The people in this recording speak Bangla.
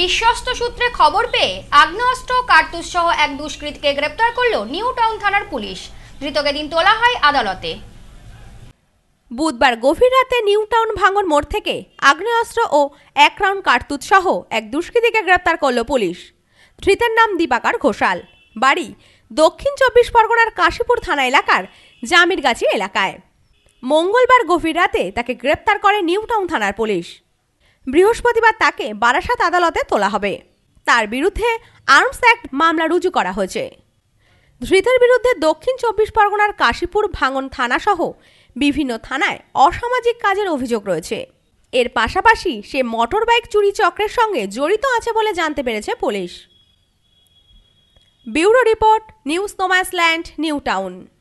বিশ্বস্ত সূত্রে খবর পেয়ে আগ্নেয়াস্ত্র কার্তুস সহ এক দুষ্কৃতকে গ্রেপ্তার করল নিউ টাউন থানার পুলিশ ধৃতকে দিন তোলা হয় আদালতে বুধবার গভীর রাতে নিউ টাউন ভাঙন মোড় থেকে আগ্নেয়াস্ত্র ও এক রাউন্ড কার্তুজ সহ এক দুষ্কৃতীকে গ্রেপ্তার করল পুলিশ ধৃতের নাম দীপাকার ঘোষাল বাড়ি দক্ষিণ চব্বিশ পরগনার কাশীপুর থানা এলাকার জামিরগাছি এলাকায় মঙ্গলবার গভীর রাতে তাকে গ্রেপ্তার করে নিউ টাউন থানার পুলিশ বৃহস্পতিবার তাকে বারাসাত আদালতে তোলা হবে তার বিরুদ্ধে আর্মস অ্যাক্ট মামলা রুজু করা হয়েছে ধৃতের বিরুদ্ধে দক্ষিণ চব্বিশ পরগনার কাশীপুর ভাঙন থানাসহ বিভিন্ন থানায় অসামাজিক কাজের অভিযোগ রয়েছে এর পাশাপাশি সে মোটর বাইক চুরি চক্রের সঙ্গে জড়িত আছে বলে জানতে পেরেছে পুলিশ ব্যুরো রিপোর্ট নিউজ নোমাসল্যান্ড নিউ টাউন